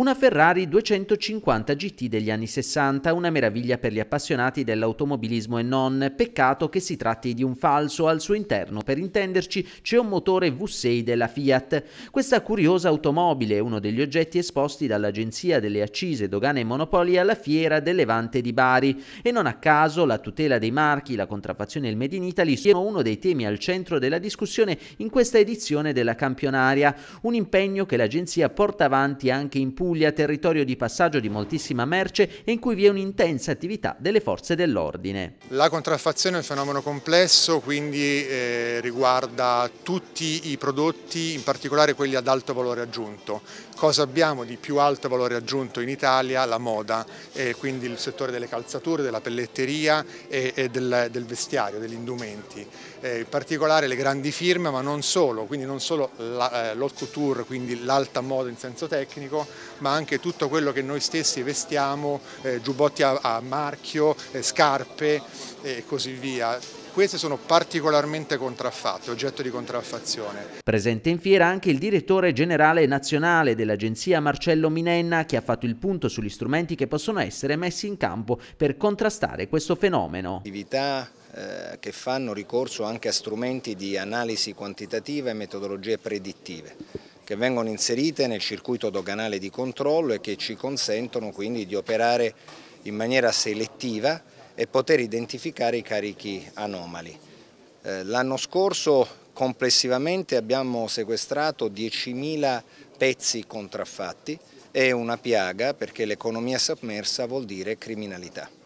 Una Ferrari 250 GT degli anni 60, una meraviglia per gli appassionati dell'automobilismo e non. Peccato che si tratti di un falso, al suo interno per intenderci c'è un motore V6 della Fiat. Questa curiosa automobile è uno degli oggetti esposti dall'Agenzia delle Accise, Dogane e Monopoli alla Fiera del Levante di Bari e non a caso la tutela dei marchi, la contraffazione e il Made in Italy sono uno dei temi al centro della discussione in questa edizione della campionaria, un impegno che l'Agenzia porta avanti anche in pubblico Puglia, territorio di passaggio di moltissima merce e in cui vi è un'intensa attività delle forze dell'ordine. La contraffazione è un fenomeno complesso, quindi eh, riguarda tutti i prodotti, in particolare quelli ad alto valore aggiunto. Cosa abbiamo di più alto valore aggiunto in Italia? La moda, eh, quindi il settore delle calzature, della pelletteria e, e del, del, vestiario, degli indumenti. Eh, in particolare le grandi firme, ma non solo, quindi non solo eh, l'haute couture, quindi l'alta moda in senso tecnico, ma anche tutto quello che noi stessi vestiamo, eh, giubbotti a, a marchio, eh, scarpe e così via. Queste sono particolarmente contraffatte, oggetto di contraffazione. Presente in fiera anche il direttore generale nazionale dell'agenzia Marcello Minenna che ha fatto il punto sugli strumenti che possono essere messi in campo per contrastare questo fenomeno. Attività eh, che fanno ricorso anche a strumenti di analisi quantitativa e metodologie predittive che vengono inserite nel circuito doganale di controllo e che ci consentono quindi di operare in maniera selettiva e poter identificare i carichi anomali. Eh, l'anno scorso complessivamente abbiamo sequestrato 10.000 pezzi contraffatti, è una piaga perché l'economia sommersa vuol dire criminalità.